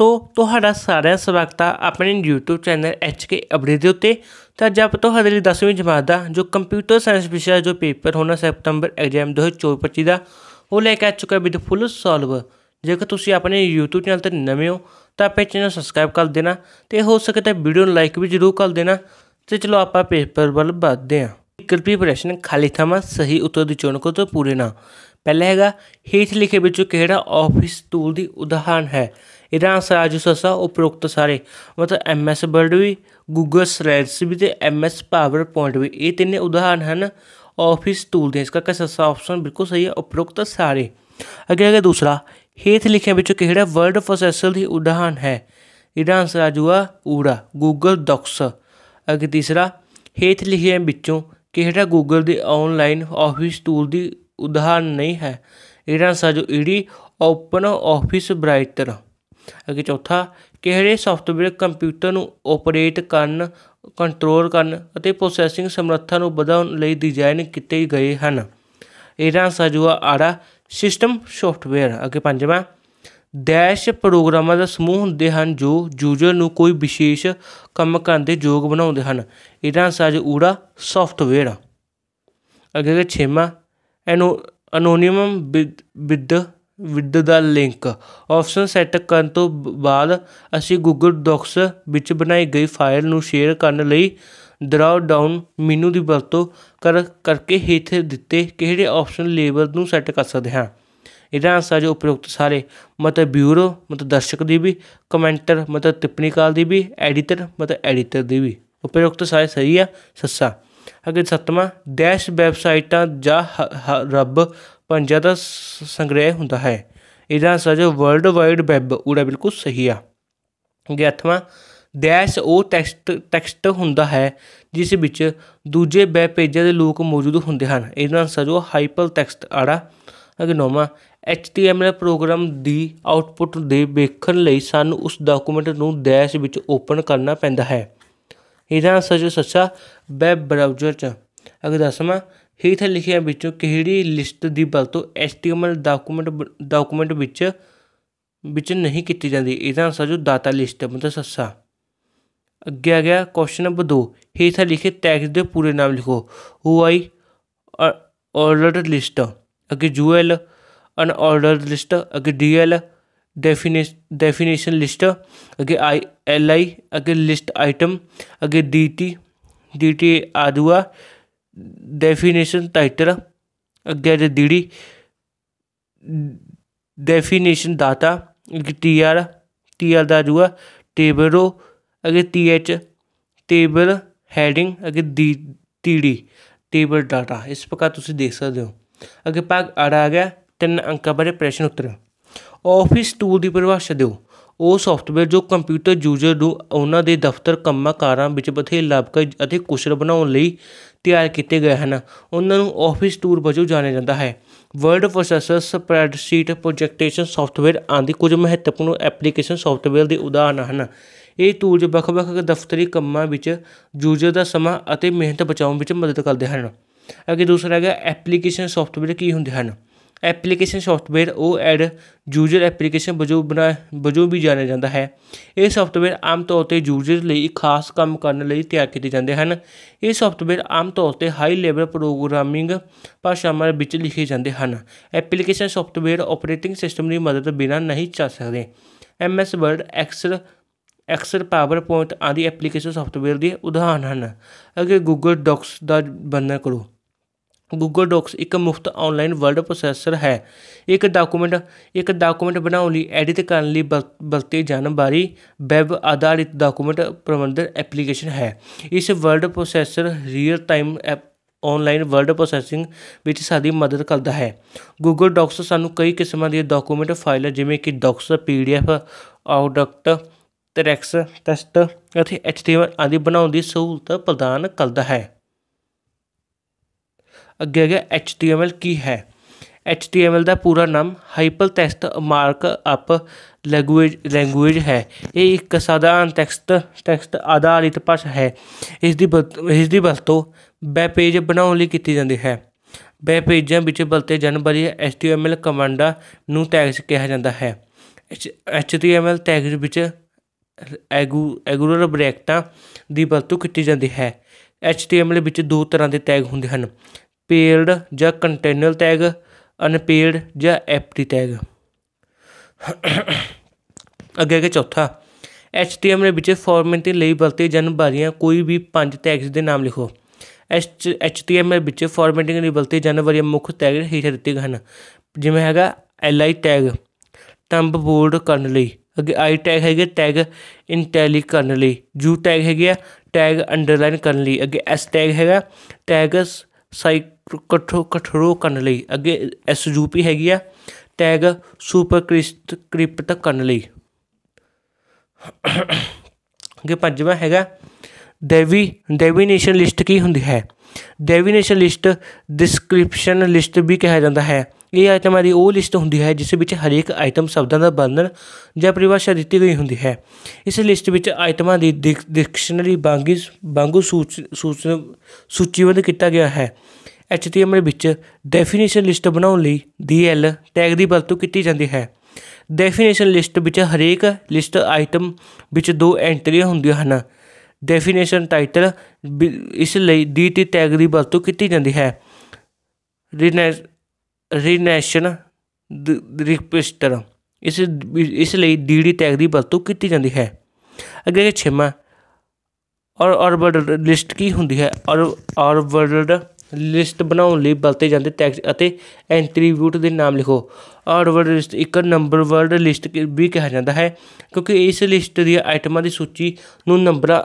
ਦੋਸਤੋ ਤੁਹਾਡਾ ਸਾਰਿਆਂ ਸਵਾਗਤਾ ਸਵਾਗਤ ਆਪਣੇ YouTube ਚੈਨਲ HK ਅਪਡੇਟ ਦੇ ਉੱਤੇ ਤਾਂ ਅੱਜ ਤੁਹਾਡੇ ਲਈ 10ਵੀਂ ਜਮਾਤ ਦਾ ਜੋ ਕੰਪਿਊਟਰ ਸਾਇੰਸ ਵਿਸ਼ਾ ਜੋ ਪੇਪਰ ਹੋਣਾ ਸੈਪਟੰਬਰ ਐਗਜ਼ਾਮ 2024-25 ਦਾ ਉਹ ਲੈ ਕੇ ਆ ਚੁੱਕਾ ਵਿਦ ਫੁੱਲ ਸੋਲਵ ਜੇਕਰ ਤੁਸੀਂ ਆਪਣੇ YouTube ਚੈਨਲ ਤੇ ਨਵੇਂ ਹੋ ਤਾਂ ਆਪੇ ਚੈਨਲ ਸਬਸਕ੍ਰਾਈਬ ਕਰ ਦੇਣਾ ਤੇ ਹੋ ਸਕੇ ਤਾਂ ਵੀਡੀਓ ਨੂੰ ਲਾਈਕ ਵੀ ਜ਼ਰੂਰ ਕਰ ਦੇਣਾ ਤੇ ਚਲੋ ਆਪਾਂ ਪੇਪਰ ਵੱਲ ਵਧਦੇ ਹਾਂ ਕਿਰਪੀ ਪ੍ਰਸ਼ਨ ਖਾਲੀ ਥਾਵਾਂ ਸਹੀ ਉੱਤਰ ਦੀ ਚੋਣ ਕਰੋ ਤੋਂ ਪੂਰੇ ਨਾ ਪਹਿਲਾ ਹੈਗਾ ਹੇਠ ਲਿਖੇ ਵਿੱਚੋਂ ਕਿਹੜਾ ਆਫਿਸ ਟੂਲ ਦੀ ਉਦਾਹਰਣ ਹੈ ਇਹਨਾਂ राजस्व ਸਸਾ ਉਪਰੋਕਤ ਸਾਰੇ ਮਤਲਬ ਐਮਐਸ ਵਰਡ ਵੀ ਗੂਗਲ ਸਲੈਡਸ ਵੀ ਤੇ ਐਮਐਸ ਪਾਵਰ ਪੁਆਇੰਟ ਵੀ ਇਹ ਤਿੰਨੇ ਉਦਾਹਰਨ ਹਨ ਆਫਿਸ ਟੂਲ ਦੇ ਇਸ ਕਰਕੇ ਸਸਾ ਆਪਸ਼ਨ ਬਿਲਕੁਲ ਸਹੀ ਹੈ ਉਪਰੋਕਤ ਸਾਰੇ ਅੱਗੇ ਅੱਗੇ ਦੂਸਰਾ ਹੇਠ ਲਿਖਿਆ ਵਿੱਚੋਂ ਕਿਹੜਾ ਵਰਡ ਪ੍ਰੋਸੈਸਰ ਦੀ ਉਦਾਹਰਨ ਹੈ ਇਹਦਾ ਆਨਸਰ ਆ ਜੂਆ ਊੜਾ ਗੂਗਲ ਡਾਕਸ ਅੱਗੇ ਤੀਸਰਾ ਹੇਠ ਲਿਖਿਆ ਵਿੱਚੋਂ ਕਿਹੜਾ ਗੂਗਲ ਦੇ ਆਨਲਾਈਨ ਆਫਿਸ ਟੂਲ ਦੀ ਉਦਾਹਰਨ ਨਹੀਂ ਹੈ ਇਹਦਾ ਸਾਜੋ ਈਡੀ ਓਪਨ ਆਫਿਸ ਬ੍ਰਾਈਟਰ ਅਗੇ ਚੌਥਾ ਕਿਹੜੇ ਸੌਫਟਵੇਅਰ ਕੰਪਿਊਟਰ ਨੂੰ ਆਪਰੇਟ ਕਰਨ ਕੰਟਰੋਲ ਕਰਨ ਅਤੇ ਪ੍ਰੋਸੈਸਿੰਗ ਸਮਰੱਥਾ ਨੂੰ ਵਧਾਉਣ ਲਈ ਡਿਜ਼ਾਈਨ ਕੀਤੇ ਗਏ ਹਨ ਇਹਦਾ ਸਜੂਆ ਆੜਾ ਸਿਸਟਮ ਸੌਫਟਵੇਅਰ ਅਗੇ ਪੰਜਵਾਂ ਡੈਸ਼ ਪ੍ਰੋਗਰਾਮਾਂ ਦਾ ਸਮੂਹ ਹੁੰਦੇ ਹਨ ਜੋ ਯੂਜ਼ਰ ਨੂੰ ਕੋਈ ਵਿਸ਼ੇਸ਼ ਕੰਮ ਕਰਨ ਦੇ ਯੋਗ ਬਣਾਉਂਦੇ ਹਨ ਇਹਦਾ ਸਜ ਊੜਾ ਸੌਫਟਵੇਅਰ ਅਗੇ ਛੇਵਾਂ ਐਨੋ ਅਨੋਨਿਮਮ ਵਿਦ ਵਿਦ ਦਾ ਲਿੰਕ ਆਪਸ਼ਨ ਸੈੱਟ ਕਰਨ ਤੋਂ ਬਾਅਦ ਅਸੀਂ ਗੂਗਲ ਡਾਕਸ ਵਿੱਚ ਬਣਾਈ ਗਈ ਫਾਈਲ ਨੂੰ ਸ਼ੇਅਰ ਕਰਨ ਲਈ ਡਰਾਪ ਡਾਊਨ ਮੀਨੂ ਦੀ ਵਰਤੋਂ ਕਰ ਕਰਕੇ ਇੱਥੇ ਦਿੱਤੇ ਕਿਹੜੇ ਆਪਸ਼ਨ ਲੇਬਲ ਨੂੰ ਸੈੱਟ ਕਰ ਸਕਦੇ ਹਾਂ ਇਹਦਾ ਆਨਸਰ ਜੋ ਉਪਰੋਕਤ ਸਾਰੇ ਮਤਲਬ ਬਿਊਰੋ ਮਤਲਬ ਦਰਸ਼ਕ ਦੀ ਵੀ ਕਮੈਂਟਰ ਮਤਲਬ ਕਾਲ ਦੀ ਵੀ ਐਡੀਟਰ ਮਤਲਬ ਐਡੀਟਰ ਦੀ ਵੀ ਉਪਰੋਕਤ ਸਾਰੇ ਸਹੀ ਆ ਸੱਸਾ ਅਗੇ ਸੱਤਵਾਂ ਡੈਸ਼ ਵੈਬਸਾਈਟਾਂ ਜਾਂ ਰੱਬ ਪੰਜਾਂ ਦਾ ਸੰਗ੍ਰਹਿ ਹੁੰਦਾ ਹੈ ਇਹਦਾ ਸਜੋ ਵਰਲਡ ਵਾਈਡ ਵੈਬ ਉਹਦਾ ਬਿਲਕੁਲ ਸਹੀ ਆ ਗਿਆਥਵਾ ਡੈਸ਼ ਉਹ ਟੈਕਸਟ ਟੈਕਸਟ ਹੁੰਦਾ ਹੈ ਜਿਸ ਵਿੱਚ ਦੂਜੇ ਵੈਬ ਪੇਜਾਂ ਦੇ ਲੋਕ ਮੌਜੂਦ ਹੁੰਦੇ ਹਨ ਇਹਦਾ ਸਜੋ ਜੋ ਹਾਈਪਰ ਟੈਕਸਟ ਆੜਾ ਅਗਨੋਮਾ HTML ਪ੍ਰੋਗਰਾਮ ਦੀ ਆਉਟਪੁੱਟ ਦੇ ਵੇਖਣ ਲਈ ਸਾਨੂੰ ਉਸ ਡਾਕੂਮੈਂਟ ਨੂੰ ਡੈਸ਼ ਵਿੱਚ ਓਪਨ ਕਰਨਾ ਪੈਂਦਾ ਹੈ ਇਹਦਾ ਸਜੋ ਸੱਚਾ ਵੈਬ ਬਰਾਊਜ਼ਰ ਚ ਅਗਰ ਦਸਮਾ ਹੇਠ ਲਿਖਿਆਂ ਵਿੱਚੋਂ ਕਿਹੜੀ ਲਿਸਟ ਦੀ ਵਰਤੋਂ ਐਚਟੀਐਮਐਲ ਡਾਕੂਮੈਂਟ ਡਾਕੂਮੈਂਟ ਵਿੱਚ ਵਿੱਚ ਨਹੀਂ ਕੀਤੀ ਜਾਂਦੀ ਇਹਦਾ ਆਨਸਰ ਜੋ ਦਾਤਾ ਲਿਸਟ ਹੈ ਮਤਲਬ ਸੱਸਾ ਅੱਗੇ ਆ ਗਿਆ ਕੁਐਸਚਨ ਨੰਬਰ 2 ਹੇਠ ਲਿਖੇ ਟੈਕਸ ਦੇ ਪੂਰੇ ਨਾਮ ਲਿਖੋ ਓਆਈ ਆਰਡਰਡ ਲਿਸਟ ਅੱਗੇ ਅਨ ਆਰਡਰਡ ਲਿਸਟ ਅੱਗੇ ਡੀਐਲ ਡੈਫੀਨੇਸ਼ਨ ਲਿਸਟ ਅੱਗੇ ਆਈ ਐਲ ਆਈ ਅੱਗੇ ਲਿਸਟ ਆਈਟਮ ਅੱਗੇ ਡੀਟੀ ਡੀਟੀ ਆਦੂਆ definition definition title get dd definition data TR TR ਦਾ ਜੂਆ ਟੇਬਲ ਰੋ ਅਗੇ ਟੀਐਚ ਟੇਬਲ ਹੈਡਿੰਗ ਅਗੇ ਟੀਡੀ ਟੇਬਲ ਡਾਟਾ ਇਸ ਪ੍ਰਕਾਰ ਤੁਸੀਂ ਦੇਖ ਸਕਦੇ ਹੋ ਅਗੇ ਭਾਗ 8 ਆ ਗਿਆ ਤਿੰਨ ਅੰਕਾਂ ਬਾਰੇ ਪ੍ਰਸ਼ਨ ਉੱਤਰ ਆਫਿਸ ਟੂਲ ਦੀ ਪਰਿਭਾਸ਼ਾ ਦਿਓ ਉਹ ਸੌਫਟਵੇਅਰ ਜੋ ਕੰਪਿਊਟਰ ਯੂਜ਼ਰ ਨੂੰ ਉਹਨਾਂ ਦੇ ਦਫ਼ਤਰ ਕੰਮਾਂ ਕਾਰਾਂ ਵਿੱਚ ਬਥੇਰੇ ਲਾਭਕਾਰੀ ਅਤੇ ਕੁਸ਼ਲ ਬਣਾਉਣ ਲਈ ਤਿਆਰ ਕੀਤੇ ਗਏ ਹਨ ਉਹਨਾਂ ਨੂੰ ਆਫਿਸ ਟੂਰ ਵਜੋਂ ਜਾਣਿਆ ਜਾਂਦਾ ਹੈ ਵਰਡ ਪ੍ਰੋਸੈਸਰ ਸਪਰੈਡਸ਼ੀਟ ਪ੍ਰੋਜੈਕਟੇਸ਼ਨ ਸੌਫਟਵੇਅਰ ਆਦਿ ਕੁਝ ਮਹੱਤਵਪੂਰਨ ਐਪਲੀਕੇਸ਼ਨ ਸੌਫਟਵੇਅਰ ਦੇ ਉਦਾਹਰਣ ਹਨ ਇਹ ਟੂਲਸ ਵੱਖ-ਵੱਖ ਦਫ਼ਤਰੀ ਕੰਮਾਂ ਵਿੱਚ ਯੂਜ਼ਰ ਦਾ ਸਮਾਂ ਅਤੇ ਮਿਹਨਤ ਬਚਾਉਣ ਵਿੱਚ ਮਦਦ ਕਰਦੇ ਹਨ ਅੱਗੇ ਦੂਸਰਾ ਹੈਗਾ ਐਪਲੀਕੇਸ਼ਨ ਸੌਫਟਵੇਅਰ ਕੀ ਹੁੰਦੇ ਹਨ ਐਪਲੀਕੇਸ਼ਨ ਸੌਫਟਵੇਅਰ ਉਹ ਐਡ ਯੂਜ਼ਰ ਐਪਲੀਕੇਸ਼ਨ ਵਜੋਂ ਬਣਾ ਵਜੋਂ ਵੀ ਜਾਣਿਆ ਜਾਂਦਾ ਹੈ ਇਹ ਸੌਫਟਵੇਅਰ ਆਮ ਤੌਰ ਤੇ ਯੂਜ਼ਰ ਲਈ ਇੱਕ ਖਾਸ ਕੰਮ ਕਰਨ ਲਈ ਤਿਆਰ ਕੀਤੇ ਜਾਂਦੇ ਹਨ ਇਹ ਸੌਫਟਵੇਅਰ ਆਮ ਤੌਰ ਤੇ ਹਾਈ ਲੈਵਲ ਪ੍ਰੋਗਰਾਮਿੰਗ ਭਾਸ਼ਾਵਾਂ ਵਿੱਚ ਲਿਖੇ ਜਾਂਦੇ ਹਨ ਐਪਲੀਕੇਸ਼ਨ ਸੌਫਟਵੇਅਰ ਆਪਰੇਟਿੰਗ ਸਿਸਟਮ ਦੀ ਮਦਦ ਬਿਨਾਂ ਨਹੀਂ ਚੱਲ ਸਕਦੇ M S word excel excel PowerPoint ਆਦਿ ਐਪਲੀਕੇਸ਼ਨ ਸੌਫਟਵੇਅਰ ਦੇ ਉਦਾਹਰਣ ਹਨ ਅਗੇ ਗੂਗਲ ਡਾਕਸ ਦਾ ਬੰਨਾ ਕਰੋ ਗੂਗਲ ਡੌਕਸ ਇੱਕ ਮੁਫਤ ਆਨਲਾਈਨ ਵਰਡ ਪ੍ਰੋਸੈਸਰ ਹੈ ਇੱਕ ਡਾਕੂਮੈਂਟ ਇੱਕ ਡਾਕੂਮੈਂਟ ਬਣਾਉਣ ਲਈ ਐਡਿਟ ਕਰਨ ਲਈ ਬਲਤੇ ਜਾਣ ਬਾਰੀ ਵੈਬ ਆਧਾਰਿਤ ਡਾਕੂਮੈਂਟ ਪ੍ਰਬੰਧਨ ਐਪਲੀਕੇਸ਼ਨ ਹੈ ਇਸ word processor real time app online word processing ਵਿੱਚ ਸਾਡੀ ਮਦਦ ਕਰਦਾ ਹੈ ਗੂਗਲ ਡੌਕਸ ਸਾਨੂੰ ਕਈ ਕਿਸਮਾਂ ਦੇ ਡਾਕੂਮੈਂਟ ਫਾਈਲਾਂ ਜਿਵੇਂ ਕਿ ਡਾਕਸ ਪੀਡੀਐਫ ਆਊਟਡਕਟ ਟੈਕਸ ਟੈਸਟ ਅਤੇ ਐਚਟੀਐਮਐਲ ਆਦਿ ਬਣਾਉਣ ਦੀ ਸਹੂਲਤ ਪ੍ਰਦਾਨ ਕਰਦਾ ਹੈ ਅੱਗੇ ਹੈਗਾ HTML ਕੀ ਹੈ HTML ਦਾ ਪੂਰਾ ਨਾਮ hyper text markup language language ਹੈ ਇਹ ਇੱਕ ਸਾਧਾਰਨ ਟੈਕਸਟ ਟੈਕਸਟ ਆਧਾਰਿਤ ਭਾਸ਼ਾ ਹੈ ਇਸ ਦੀ ਇਸ ਦੀ ਵਰਤੋਂ ਵੈਬ ਪੇਜ ਬਣਾਉਣ ਲਈ ਕੀਤੀ ਜਾਂਦੀ ਹੈ ਵੈਬ ਪੇਜਾਂ ਵਿੱਚ ਬਲਤੇ ਜਨਵਰੀ ਵਾਲੀਆਂ HTML ਕਮਾਂਡਾਂ ਨੂੰ ਟੈਗਸ ਕਿਹਾ ਜਾਂਦਾ ਹੈ HTML ਟੈਗਸ ਵਿੱਚ ਐਗੂ ਐਗੂਲਰ ਬ੍ਰੈਕਟਾਂ ਦੀ ਵਰਤੋਂ ਕੀਤੀ ਜਾਂਦੀ ਹੈ HTML ਵਿੱਚ ਦੋ ਤਰ੍ਹਾਂ ਦੇ ਟੈਗ ਹੁੰਦੇ ਹਨ ਪੇਲਡ ਜਾਂ ਕੰਟੇਨਰ ਟੈਗ ਅਨਪੇਲਡ ਜਾਂ ਐਪਟੀ ਟੈਗ ਅੱਗੇ ਅਗੇ ਚੌਥਾ HTML ਵਿੱਚ ਫਾਰਮੈਟਿੰਗ ਲਈ ਵਰਤੇ ਜਾਣ ਵਾਲੀਆਂ ਕੋਈ ਵੀ ਪੰਜ ਟੈਗਸ ਦੇ ਨਾਮ ਲਿਖੋ HTML ਵਿੱਚ ਫਾਰਮੈਟਿੰਗ ਲਈ ਵਰਤੇ ਜਾਣ ਵਾਲੀਆਂ ਮੁੱਖ ਟੈਗ ਹੀ ਦਿੱਤੇ ਹਨ ਜਿਵੇਂ ਹੈਗਾ li ਟੈਗ ਟੰਬ ਬੋਲਡ ਕਰਨ ਲਈ ਅੱਗੇ i ਟੈਗ ਹੈਗੇ ਟੈਗ ਇੰਟੈਲੀ ਕਰਨ ਲਈ u ਟੈਗ ਹੈਗੇ ਟੈਗ ਅੰਡਰਲਾਈਨ ਕਰਨ ਲਈ ਅੱਗੇ s ਟੈਗ ਹੈਗਾ ਟੈਗਸ ਸਾਈਕ ਕਠੋ ਕਠਰੋ ਕਰਨ ਲਈ ਅੱਗੇ ਐਸ ਯੂ ਪੀ ਹੈਗੀ ਆ ਟੈਗ ਸੁਪਰ ਕ੍ਰਿਸਟ ਕ੍ਰਿਪਟ ਕਰਨ ਲਈ ਅੱਗੇ ਪੰਜਵਾਂ ਹੈਗਾ ਡੈਵੀ ਡੈਵੀਨੇਸ਼ਨ ਲਿਸਟ ਕੀ ਹੁੰਦੀ ਹੈ ਡੈਵੀਨੇਸ਼ਨ ਲਿਸਟ ਡਿਸਕ੍ਰਿਪਸ਼ਨ ਲਿਸਟ ਵੀ ਕਿਹਾ ਜਾਂਦਾ ਹੈ ਇਹ ਆਈਟਮਾਂ ਦੀ ਉਹ ਲਿਸਟ ਹੁੰਦੀ ਹੈ ਜਿਸ ਵਿੱਚ ਹਰੇਕ ਆਈਟਮ ਸ਼ਬਦਾਂ ਦਾ ਵਰਣਨ ਜਾਂ ਪਰਿਭਾਸ਼ਾ ਦਿੱਤੀ ਗਈ ਹੁੰਦੀ ਹੈ ਇਸ ਲਿਸਟ ਵਿੱਚ ਆਈਟਮਾਂ ਦੀ ਡਿਕਸ਼ਨਰੀ ਵਾਂਗੀ ਸੂਚ ਸੂਚੀ ਸੂਚੀਬੱਧ ਕੀਤਾ ਗਿਆ ਹੈ HTML ਵਿੱਚ ਡੈਫੀਨੇਸ਼ਨ ਲਿਸਟ ਬਣਾਉਣ ਲਈ DL ਟੈਗ ਦੀ ਵਰਤੋਂ ਕੀਤੀ ਜਾਂਦੀ ਹੈ ਡੈਫੀਨੇਸ਼ਨ ਲਿਸਟ ਵਿੱਚ ਹਰੇਕ ਲਿਸਟ ਆਈਟਮ ਵਿੱਚ ਦੋ ਐਂਟਰੀਆਂ ਹੁੰਦੀਆਂ ਹਨ ਡੈਫੀਨੇਸ਼ਨ ਟਾਈਟਲ ਇਸ ਲਈ DT ਟੈਗ ਦੀ ਵਰਤੋਂ ਕੀਤੀ ਜਾਂਦੀ ਹੈ ਰੀਨੈਸ਼ਨ ਰਿਕੁਐਸਟਰ ਇਸ ਇਸ ਲਈ DD ਟੈਗ ਦੀ ਵਰਤੋਂ ਕੀਤੀ ਜਾਂਦੀ ਹੈ ਅੱਗੇ ਹੈ ਛੇਵਾਂ ਔਰ ਔਰਬਿਟਲ ਲਿਸਟ ਕੀ ਹੁੰਦੀ ਹੈ ਔਰ ਔਰਬਿਟਲ ਲਿਸਟ ਬਣਾਉਣ ਲਈ ਬਲਤੇ ਜਾਂਦੇ ਟੈਗਸ ਅਤੇ ਐਟਰੀਬਿਊਟ ਦੇ ਨਾਮ ਲਿਖੋ ਆਰਡਰ ਲਿਸਟ ਇੱਕ ਨੰਬਰ ਵਰਡ ਲਿਸਟ ਵੀ ਕਿਹਾ ਜਾਂਦਾ ਹੈ ਕਿਉਂਕਿ ਇਸ ਲਿਸਟ ਦੀ ਆਈਟਮਾਂ ਦੀ ਸੂਚੀ ਨੂੰ ਨੰਬਰਾਂ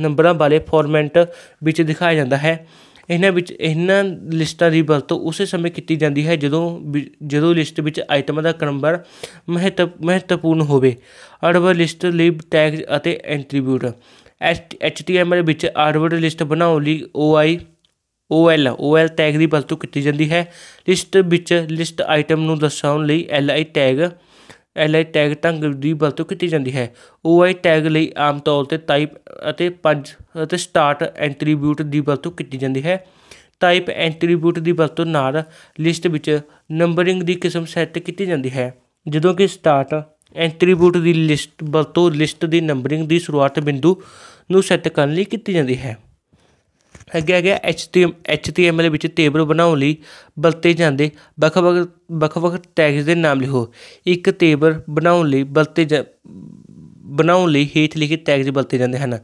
ਨੰਬਰਾਂ ਵਾਲੇ ਫਾਰਮੈਟ ਵਿੱਚ ਦਿਖਾਇਆ ਜਾਂਦਾ ਹੈ ਇਹਨਾਂ ਵਿੱਚ ਇਹਨਾਂ ਲਿਸਟਾਂ ਦੀ ਵਰਤੋਂ ਉਸੇ ਸਮੇਂ ਕੀਤੀ ਜਾਂਦੀ ਹੈ ਜਦੋਂ ਜਦੋਂ ਲਿਸਟ ਵਿੱਚ ਆਈਟਮਾਂ ਦਾ ਕ੍ਰਮਬਰ ਮਹੱਤਵਪੂਰਨ ਹੋਵੇ ਆਰਡਰ ਲਿਸਟ ਲਈ ਟੈਗ ਅਤੇ ਐਟਰੀਬਿਊਟ HTML ਵਿੱਚ ਆਰਡਰ ਲਿਸਟ ਬਣਾਉਣ ਲਈ OI OL OL ਟੈਗ ਦੀ ਵਰਤੋਂ ਕੀਤੀ ਜਾਂਦੀ ਹੈ ਲਿਸਟ ਵਿੱਚ ਲਿਸਟ ਆਈਟਮ ਨੂੰ ਦਰਸਾਉਣ ਲਈ LI ਟੈਗ LI ਟੈਗ ਢੰਗ ਦੀ ਵਰਤੋਂ ਕੀਤੀ ਜਾਂਦੀ ਹੈ OI ਟੈਗ ਲਈ ਆਮ ਤੌਰ ਤੇ ਟਾਈਪ ਅਤੇ ਪੰਜ ਅਤੇ ਸਟਾਰਟ ਐਂਟਰੀਬਿਊਟ ਦੀ ਵਰਤੋਂ ਕੀਤੀ ਜਾਂਦੀ ਹੈ ਟਾਈਪ ਐਂਟਰੀਬਿਊਟ ਦੀ ਵਰਤੋਂ ਨਾਲ ਲਿਸਟ ਵਿੱਚ ਨੰਬਰਿੰਗ ਦੀ ਕਿਸਮ ਸੈੱਟ ਕੀਤੀ ਜਾਂਦੀ ਹੈ ਜਦੋਂ ਕਿ ਸਟਾਰਟ ਐਂਟਰੀਬਿਊਟ ਦੀ ਲਿਸਟ ਵਰਤੋਂ ਲਿਸਟ ਦੀ ਨੰਬਰਿੰਗ ਦੀ ਸ਼ੁਰੂਆਤ ਬਿੰਦੂ ਨੂੰ ਸੈੱਟ ਕਰਨ ਲਈ ਕੀਤੀ ਜਾਂਦੀ ਹੈ ਅੱਗੇ ਅੱਗੇ HTML HTML ਵਿੱਚ ਟੇਬਲ ਬਣਾਉਣ ਲਈ ਬਲਤੇ ਜਾਂਦੇ ਵੱਖ-ਵੱਖ ਵੱਖ-ਵੱਖ ਟੈਗਸ ਦੇ ਨਾਮ ਲਿਖੋ ਇੱਕ ਟੇਬਲ ਬਣਾਉਣ ਲਈ ਬਲਤੇ ਬਣਾਉਣ ਲਈ ਹੇਠ ਲਿਖੇ ਟੈਗਸ ਬਲਤੇ ਜਾਂਦੇ ਹਨ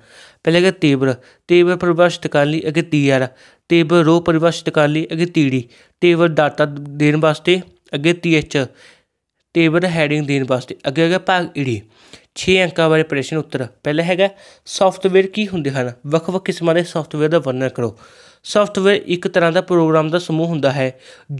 ਪਹਿਲੇ ਹੈ ਟੇਬਲ ਟੇਬਲ ਪਰਿਭਾਸ਼ਿਤ ਕਰਨ ਲਈ ਅਗੇ ਆਰ ਟੇਬਲ ਰੋ ਪਰਿਭਾਸ਼ਿਤ ਕਰਨ ਲਈ ਅਗੇ ਡੀ ਟੇਬਲ ਡਾਟਾ ਦੇਣ ਵਾਸਤੇ ਅੱਗੇ ਐਚ ਟੇਬਲ ਹੈਡਿੰਗ ਦੇਣ ਵਾਸਤੇ ਅੱਗੇ ਅੱਗੇ ਭਾਗ ਡੀ 6 ਅੰਕਾਂ ਵਾਲੇ ਪ੍ਰਸ਼ਨ ਉੱਤਰ ਪਹਿਲਾ ਹੈਗਾ ਸੌਫਟਵੇਅਰ ਕੀ ਹੁੰਦੇ ਹਨ ਵੱਖ-ਵੱਖ ਕਿਸਮਾਂ ਦੇ ਸੌਫਟਵੇਅਰ ਦਾ ਵਰਣਨ ਕਰੋ ਸਾਫਟਵੇਅਰ ਇੱਕ ਤਰ੍ਹਾਂ ਦਾ ਪ੍ਰੋਗਰਾਮ ਦਾ ਸਮੂਹ ਹੁੰਦਾ ਹੈ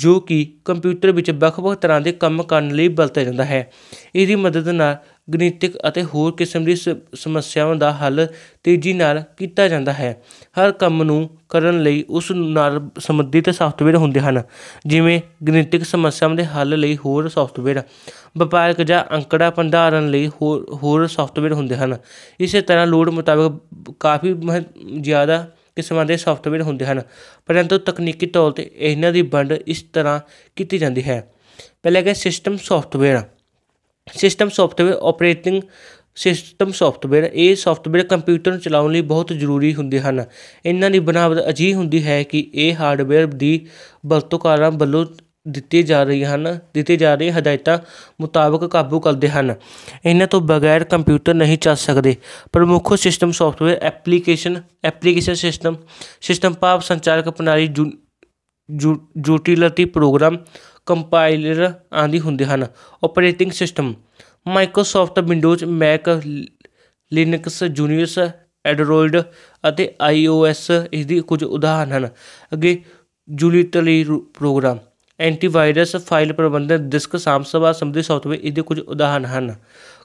ਜੋ ਕਿ ਕੰਪਿਊਟਰ ਵਿੱਚ ਵੱਖ-ਵੱਖ ਤਰ੍ਹਾਂ ਦੇ ਕੰਮ ਕਰਨ ਲਈ ਵਰਤਿਆ ਜਾਂਦਾ ਹੈ ਇਹਦੀ ਮਦਦ ਨਾਲ ਗਣਿਤਕ ਅਤੇ ਹੋਰ ਕਿਸਮ ਦੀ ਸਮੱਸਿਆਵਾਂ ਦਾ ਹੱਲ ਤੇਜ਼ੀ ਨਾਲ ਕੀਤਾ ਜਾਂਦਾ ਹੈ ਹਰ ਕੰਮ ਨੂੰ ਕਰਨ ਲਈ ਉਸ ਨਾਲ ਸੰਬੰਧਿਤ ਸਾਫਟਵੇਅਰ ਹੁੰਦੇ ਹਨ ਜਿਵੇਂ ਗਣਿਤਕ ਸਮੱਸਿਆਵਾਂ ਦੇ ਹੱਲ ਲਈ ਹੋਰ ਸਾਫਟਵੇਅਰ ਵਪਾਰਕ ਜਾਂ ਅੰਕੜਾ ਭੰਡਾਰਨ ਲਈ ਹੋਰ ਹੋਰ ਸਾਫਟਵੇਅਰ ਹੁੰਦੇ ਹਨ ਇਸੇ ਤਰ੍ਹਾਂ ਲੋੜ ਮੁਤਾਬਕ ਕਾਫੀ ਜ਼ਿਆਦਾ ਕਿਸਮਾਂ ਦੇ ਸੌਫਟਵੇਅਰ ਹੁੰਦੇ ਹਨ ਪਰੰਤੂ ਤਕਨੀਕੀ ਤੌਰ ਤੇ ਇਹਨਾਂ ਦੀ ਵੰਡ ਇਸ ਤਰ੍ਹਾਂ ਕੀਤੀ ਜਾਂਦੀ ਹੈ ਪਹਿਲਾ ਹੈ system software system software operating system software ਇਹ ਸੌਫਟਵੇਅਰ ਕੰਪਿਊਟਰ ਨੂੰ ਚਲਾਉਣ ਲਈ ਬਹੁਤ ਜ਼ਰੂਰੀ ਹੁੰਦੇ ਹਨ ਇਹਨਾਂ ਦੀ ਬਣਾਵਟ ਅਜੀਬ ਹੁੰਦੀ ਹੈ ਕਿ ਇਹ ਹਾਰਡਵੇਅਰ ਦੀ ਵਰਤੋਂਕਾਰਾਂ ਵੱਲੋਂ ਦਿੱਤੇ ਜਾ ਰਹੇ ਹਨ ਦਿੱਤੇ ਜਾ ਰਹੇ ਹਦਾਇਤਾਂ ਮੁਤਾਬਕ ਕਾਬੂ ਕਰਦੇ ਹਨ ਇਹਨਾਂ ਤੋਂ ਬਗੈਰ ਕੰਪਿਊਟਰ ਨਹੀਂ ਚੱਲ ਸਕਦੇ ਪ੍ਰਮੁੱਖ system software application application system system ਭਾਵ ਸੰਚਾਲਕ ਪ੍ਰਣਾਲੀ ਜੂਟਿਲਿਟੀ ਪ੍ਰੋਗਰਾਮ ਕੰਪਾਈਲਰ ਆਦਿ ਹੁੰਦੇ ਹਨ operating system Microsoft Windows Mac Linux ਜੂਨੀਅਰਸ ਐਡਰੋਇਡ ਅਤੇ ਆਈਓਐਸ ਇਸ ਦੀ ਕੁਝ ਉਦਾਹਰਨ ਹਨ ਅੱਗੇ ਜੂਲੀਟਲੀ ਪ੍ਰੋਗਰਾਮ ਐਂਟੀਵਾਇਰਸ ਫਾਈਲ ਪ੍ਰਬੰਧਨ ਡਿਸਕ ਸਾਮਸਵਾ ਸੰਬੰਧੀ ਸੌਫਟਵੇਅਰ ਇਹਦੇ ਕੁਝ ਉਦਾਹਰਨ ਹਨ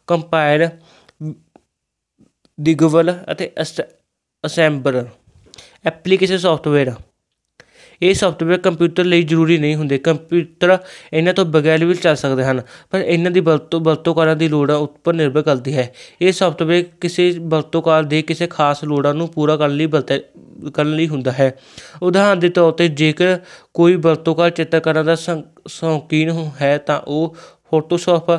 ਕੰਪਾਇਲ ਦਿਗਵਲ ਅਤੇ ਅਸੈਂਬਲਰ ਐਪਲੀਕੇਸ਼ਨ ਸੌਫਟਵੇਅਰ ਇਹ ਸੌਫਟਵੇਅਰ ਕੰਪਿਊਟਰ ਲਈ ਜ਼ਰੂਰੀ ਨਹੀਂ ਹੁੰਦੇ ਕੰਪਿਊਟਰ ਇਹਨਾਂ ਤੋਂ ਬਗੈਰ ਵੀ ਚੱਲ ਸਕਦੇ ਹਨ ਪਰ ਇਹਨਾਂ ਦੀ ਵਰਤੋਂ ਕਰਨ ਦੀ ਲੋੜਾਂ ਉੱਪਰ ਨਿਰਭਰ ਕਰਦੀ ਹੈ ਇਹ ਸੌਫਟਵੇਅਰ ਕਿਸੇ ਵਰਤੋਂਕਾਰ ਦੇ ਕਿਸੇ ਖਾਸ ਲੋੜਾਂ ਨੂੰ ਪੂਰਾ ਕਰਨ ਲਈ ਵਰਤਿਆ ਕਰਨ ਲਈ ਹੁੰਦਾ ਹੈ ਉਦਾਹਰਨ ਦੇ ਤੌਰ ਤੇ ਜੇਕਰ ਕੋਈ ਵਰਤੋਂਕਾਰ ਚਿੱਤਰਕਾਰਾਂ ਦਾ ਸ਼ੌਕੀਨ ਹੈ ਤਾਂ ਉਹ ਫੋਟੋਸ਼ਾਪ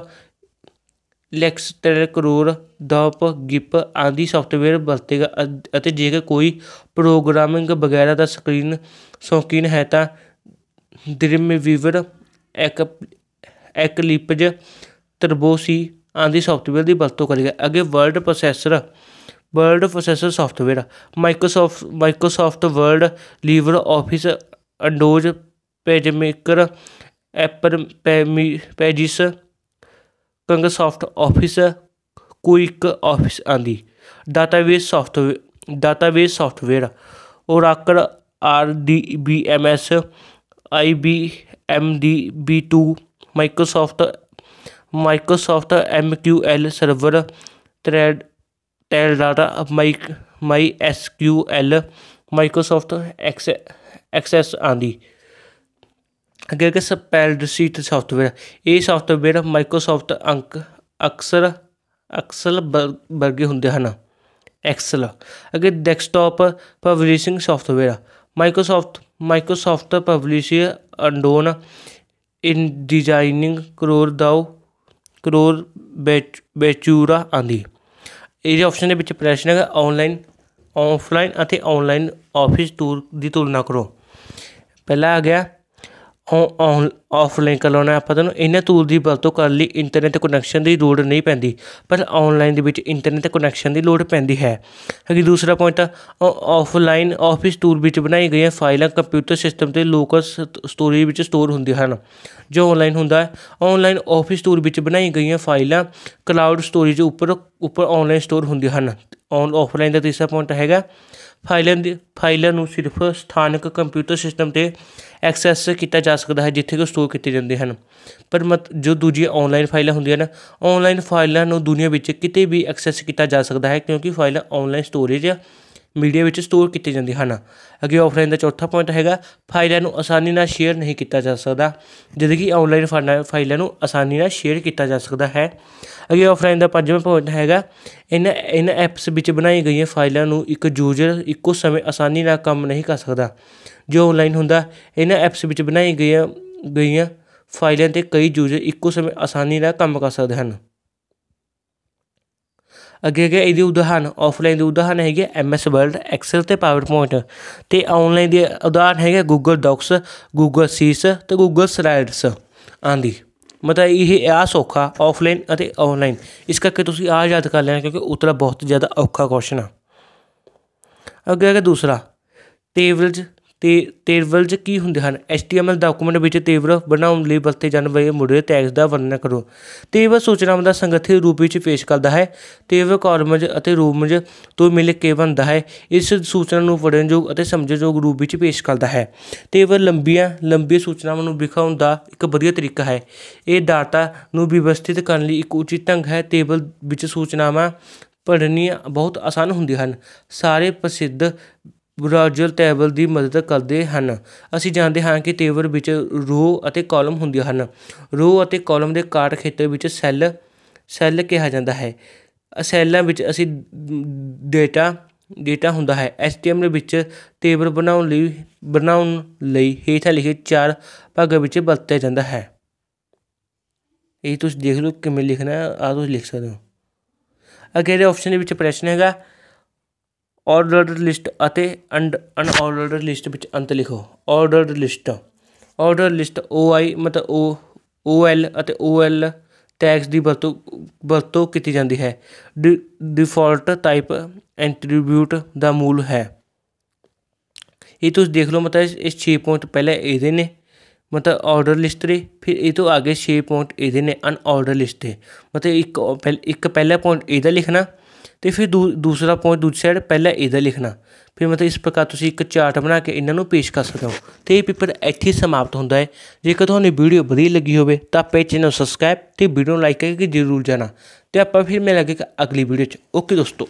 ਲੈਕਸਟਰ ਕਰੂਰ ਦੋਪ ਗਿਪ ਆਦਿ ਸੌਫਟਵੇਅਰ ਵਰਤੇਗਾ ਅਤੇ ਜੇਕਰ ਕੋਈ ਪ੍ਰੋਗਰਾਮਿੰਗ ਵਗੈਰਾ ਦਾ ਸਕਰੀਨ ਸ਼ੌਕੀਨ ਹੈ ਤਾਂ ਇੱਕ ਇੱਕ ਐਕਲਿਪਜ ਟਰਬੋਸੀ ਆਦਿ ਸੌਫਟਵੇਅਰ ਦੀ ਵਰਤੋਂ ਕਰੇਗਾ ਅੱਗੇ word processor word processor software Microsoft Microsoft Word ਲੀਵਰ ਆਫਿਸ ਅੰਡੋਜ ਮੇਕਰ ਐਪਰ Pages soft Office quick Office ਆਂਦੀ database software database software Oracle R D B M S I B M D B 2 Microsoft Microsoft M Q L server ਥ੍ਰੈਡ ਟੈਲ data ਮਾਈਕ my S Q L Microsoft Access ਆਂਦੀ ਅੱਗੇ ਕਿ spreadsheet software ਇਹ software Microsoft ਅੰਕ ਅਕਸਰ Excel ਵਰਗੇ ਹੁੰਦੇ ਹਨ ਐਕਸਲ ਅੱਗੇ desktop publishing software Microsoft Microsoft Publisher ਅੰਡੋਨ in designing Corel draw Corel ਬੇਚੂਰਾ ਆਂਦੀ ਜੇ ਆਪਸ਼ਨ ਦੇ ਵਿੱਚ ਪ੍ਰਸ਼ਨ ਹੈ ਆਨਲਾਈਨ ਆਫਲਾਈਨ ਅਤੇ ਆਨਲਾਈਨ ਆਫਿਸ ਟੂਰ ਦੀ ਤੁਲਨਾ ਕਰੋ ਪਹਿਲਾ ਆ ਗਿਆ ਆਫਲਾਈਨ ਕਰ ਲਾਉਣਾ ਆਪਾਂ ਤੁਹਾਨੂੰ ਇਹਨਾਂ ਟੂਲ ਦੀ ਵਰਤੋਂ ਕਰ ਲਈ ਇੰਟਰਨੈਟ ਕਨੈਕਸ਼ਨ ਦੀ ਲੋੜ ਨਹੀਂ ਪੈਂਦੀ ਪਰ ਆਨਲਾਈਨ ਦੇ ਵਿੱਚ ਇੰਟਰਨੈਟ ਕਨੈਕਸ਼ਨ ਦੀ ਲੋੜ ਪੈਂਦੀ ਹੈ ਅਗੇ ਦੂਸਰਾ ਪੁਆਇੰਟ ਆਫਲਾਈਨ ਆਫਿਸ ਟੂਲ ਵਿੱਚ ਬਣਾਈ ਗਈਆਂ ਫਾਈਲਾਂ ਕੰਪਿਊਟਰ ਸਿਸਟਮ ਤੇ ਲੋਕਲ ਸਟੋਰੇਜ ਵਿੱਚ ਸਟੋਰ ਹੁੰਦੀਆਂ ਹਨ ਜੋ ਆਨਲਾਈਨ ਹੁੰਦਾ ਹੈ ਆਨਲਾਈਨ ਆਫਿਸ ਟੂਲ ਵਿੱਚ ਬਣਾਈ ਗਈਆਂ ਫਾਈਲਾਂ ਕਲਾਊਡ ਸਟੋਰੇਜ ਉੱਪਰ ਉੱਪਰ ਆਨਲਾਈਨ ਸਟੋਰ ਹੁੰਦੀਆਂ ਹਨ ਆਨ ਆਫਲਾਈਨ ਦਾ ਤੀਸਰਾ ਪੁਆਇੰਟ ਹੈਗਾ ਫਾਈਲਾਂ ਦੇ ਫਾਈਲਾਂ ਨੂੰ ਸਿਰਫ ਸਥਾਨਕ ਕੰਪਿਊਟਰ ਸਿਸਟਮ ਤੇ ਐਕਸੈਸ ਕੀਤਾ ਜਾ ਸਕਦਾ ਹੈ ਜਿੱਥੇ ਕਿ ਸਟੋਰ ਕੀਤੇ ਜਾਂਦੇ ਹਨ ਪਰ ਮਤ ਜੋ ਦੂਜੀ ਆਨਲਾਈਨ ਫਾਈਲਾਂ ਹੁੰਦੀਆਂ ਨੇ ਆਨਲਾਈਨ ਫਾਈਲਾਂ ਨੂੰ ਦੁਨੀਆ ਵਿੱਚ ਕਿਤੇ ਵੀ ਐਕਸੈਸ ਕੀਤਾ ਜਾ ਸਕਦਾ ਹੈ ਕਿਉਂਕਿ ਫਾਈਲਾਂ ਆਨਲਾਈਨ ਸਟੋਰੇਜ ਮੀਡੀਆ ਵਿੱਚ ਸਟੋਰ ਕੀਤੇ ਜਾਂਦੇ ਹਨ ਅੱਗੇ ਆਫਲਾਈਨ ਦਾ ਚੌਥਾ ਪੁਆਇੰਟ ਹੈਗਾ ਫਾਈਲਾਂ ਨੂੰ ਆਸਾਨੀ ਨਾਲ ਸ਼ੇਅਰ ਨਹੀਂ ਕੀਤਾ ਜਾ ਸਕਦਾ ਜਿਵੇਂ ਕਿ ਆਨਲਾਈਨ ਫਾਈਲਾਂ ਨੂੰ ਆਸਾਨੀ ਨਾਲ ਸ਼ੇਅਰ ਕੀਤਾ ਜਾ ਸਕਦਾ ਹੈ ਅੱਗੇ ਆਫਲਾਈਨ ਦਾ ਪੰਜਵਾਂ ਪੁਆਇੰਟ ਹੈਗਾ ਇਹਨਾਂ ਇਹਨਾਂ ਐਪਸ ਵਿੱਚ ਬਣਾਈ ਗਈਆਂ ਫਾਈਲਾਂ ਨੂੰ ਇੱਕ ਯੂਜ਼ਰ ਇੱਕੋ ਸਮੇਂ ਆਸਾਨੀ ਨਾਲ ਕੰਮ ਨਹੀਂ ਕਰ ਸਕਦਾ ਜੋ ਆਨਲਾਈਨ ਹੁੰਦਾ ਇਹਨਾਂ ਐਪਸ ਵਿੱਚ ਬਣਾਈ ਗਈਆਂ ਗਈਆਂ ਫਾਈਲਾਂ ਤੇ ਕਈ ਯੂਜ਼ਰ ਇੱਕੋ ਸਮੇਂ ਆਸਾਨੀ ਨਾਲ ਕੰਮ ਕਰ ਸਕਦੇ ਹਨ ਅੱਗੇ ਅੱਗੇ ਇਹਦੇ ਉਦਾਹਰਨ ਆਫਲਾਈਨ ਦੇ ਉਦਾਹਰਨ ਹੈਗੇ ਐਮਐਸ ਐਸ ਵਰਲਡ ਐਕਸਲ ਤੇ ਪੁਆਇੰਟ ਤੇ ਆਨਲਾਈਨ ਦੇ ਉਦਾਹਰਨ ਹੈਗੇ ਗੂਗਲ ਡਾਕਸ ਗੂਗਲ ਸੀਸ ਤੇ ਗੂਗਲ ਸਲਾਈਡਸ ਆਂਦੀ ਮਤਲਬ ਇਹ ਆ ਸੌਖਾ ਆਫਲਾਈਨ ਅਤੇ ਆਨਲਾਈਨ ਇਸ ਕਰਕੇ ਤੁਸੀਂ ਆ ਯਾਦ ਕਰ ਲੈਣਾ ਕਿਉਂਕਿ ਉਤਰਾ ਬਹੁਤ ਜ਼ਿਆਦਾ ਔਖਾ ਕੁਐਸਚਨ ਆ ਅੱਗੇ ਅੱਗੇ ਦੂਸਰਾ ਟੇਬਲਜ਼ ਤੇ ਟੇਬਲਜ਼ ਕੀ ਹੁੰਦੇ ਹਨ ਐਚਟੀਐਮਐਲ ਡਾਕੂਮੈਂਟ ਵਿੱਚ ਟੇਬਲ ਬਣਾਉਣ ਲਈ ਵਰਤੇ ਜਾਣ ਵਾਲੇ ਮੁੱਢਲੇ ਟੈਗਸ ਦਾ ਵਰਣਨ ਕਰੋ ਟੇਬਲ ਸੂਚਨਾਵਾਂ ਦਾ ਸੰਗਠਿਤ ਰੂਪ ਵਿੱਚ ਪੇਸ਼ ਕਰਦਾ ਹੈ ਟੇਬਲ ਕਾਰਮਜ ਅਤੇ ਰੂਮਜ਼ ਤੋਂ ਮਿਲ ਕੇ ਬਣਦਾ ਹੈ ਇਸ ਸੂਚਨਾ ਨੂੰ ਪੜਨਯੋਗ ਅਤੇ ਸਮਝਣਯੋਗ ਰੂਪ ਵਿੱਚ ਪੇਸ਼ ਕਰਦਾ ਹੈ ਟੇਬਲ ਲੰਬੀਆਂ ਲੰਬੀ ਸੂਚਨਾਵਾਂ ਨੂੰ ਵਿਖਾਉਣ ਦਾ ਇੱਕ ਵਧੀਆ ਤਰੀਕਾ ਹੈ ਇਹ ਡਾਟਾ ਨੂੰ ਵਿਵਸਥਿਤ ਕਰਨ ਲਈ ਇੱਕ ਉਚਿਤ ਢੰਗ ਹੈ ਟੇਬਲ ਵਿੱਚ ਸੂਚਨਾਵਾਂ ਪੜਨੀਆਂ ਬਹੁਤ ਆਸਾਨ ਹੁੰਦੀਆਂ ਹਨ ਸਾਰੇ ਪ੍ਰਸਿੱਧ ਬਰਾਊਜ਼ਰ ਟੇਬਲ ਦੀ ਮਦਦ ਕਰਦੇ ਹਨ ਅਸੀਂ ਜਾਣਦੇ ਹਾਂ ਕਿ ਟੇਬਲ ਵਿੱਚ ਰੋ ਅਤੇ ਕਾਲਮ ਹੁੰਦੀਆਂ ਹਨ ਰੋ ਅਤੇ ਕਾਲਮ ਦੇ ਕਾਟ ਖੇਤਰ ਵਿੱਚ ਸੈੱਲ ਸੈੱਲ ਕਿਹਾ ਜਾਂਦਾ ਹੈ ਸੈੱਲਾਂ ਵਿੱਚ ਅਸੀਂ ਡੇਟਾ ਡੇਟਾ ਹੁੰਦਾ ਹੈ ਐਚਟੀਐਮਐਲ ਵਿੱਚ ਟੇਬਲ ਬਣਾਉਣ ਲਈ ਬਣਾਉਣ ਲਈ ਹੇਠਾਂ ਲਿਖੇ ਚਾਰ ਭਾਗਾਂ ਵਿੱਚ ਵਰਤਿਆ ਜਾਂਦਾ ਹੈ ਇਹ ਤੁਸੀਂ ਦੇਖ ਲਓ ਕਿਵੇਂ ਲਿਖਣਾ ਆ ਤੁਸੀਂ ਲਿਖ ਸਕਦੇ ਹੋ ਅਗਲੇ ਆਪਸ਼ਨ ਦੇ ਵਿੱਚ ਪ੍ਰਸ਼ਨ ਹੈਗਾ ਆਰਡਰਡ ਲਿਸਟ ਅਤੇ ਅਨਡ ਅਨਆਰਡਰਡ ਲਿਸਟ ਵਿੱਚ ਅੰਤ ਲਿਖੋ ordered list order list O I ਮਤਲਬ ਓ ਓ ਐਲ ਅਤੇ ਓ ਐਲ ਟੈਗਸ ਦੀ ਵਰਤੋਂ ਵਰਤੋਂ ਕੀਤੀ ਜਾਂਦੀ ਹੈ ਡਿਫਾਲਟ ਟਾਈਪ ਐਟਰੀਬਿਊਟ ਦਾ ਮੂਲ ਹੈ ਇਹ ਤੁਸੀਂ ਦੇਖ ਲਓ ਮਤਲਬ ਇਸ 6 ਪੁਆਇੰਟ ਪਹਿਲੇ ਇਹਦੇ ਨੇ ਮਤਲਬ ਆਰਡਰ ਲਿਸਟ ਦੇ ਫਿਰ ਇਹ ਤੋਂ ਅੱਗੇ 6 ਪੁਆਇੰਟ ਇਹਦੇ ਨੇ ਅਨਆਰਡਰ ਲਿਸਟ ਦੇ ਮਤਲਬ ਇੱਕ ਇੱਕ ਪਹਿਲਾ ਪੁਆਇੰਟ ਇਹਦਾ ਲਿਖਣਾ ਤੇ ਫਿਰ ਦੂਸਰਾ ਪੁਆਇੰਟ ਦੂਜੀ ਸਾਈਡ ਪਹਿਲਾਂ ਇਹਦਾ ਲਿਖਣਾ ਫਿਰ ਮਤਲਬ ਇਸ ਪ੍ਰਕਾਰ ਤੁਸੀਂ ਇੱਕ ਚਾਰਟ ਬਣਾ ਕੇ ਇਹਨਾਂ ਨੂੰ ਪੇਸ਼ ਕਰ ਸਕਦੇ ਹੋ ਤੇ ਇਹ ਪੇਪਰ ਇੱਥੇ ਸਮਾਪਤ ਹੁੰਦਾ ਹੈ ਜੇਕਰ ਤੁਹਾਨੂੰ ਵੀਡੀਓ ਵਧੀਆ ਲੱਗੀ ਹੋਵੇ ਤਾਂ ਪੇਜ ਚੈਨਲ ਸਬਸਕ੍ਰਾਈਬ ਤੇ ਵੀਡੀਓ ਨੂੰ ਲਾਈਕ ਕਰਕੇ ਜ਼ਰੂਰ ਜਾਣਾ ਤੇ ਆਪਾਂ ਫਿਰ ਮਿਲਾਂਗੇ ਅਗਲੀ ਵੀਡੀਓ 'ਚ ਓਕੇ ਦੋਸਤੋ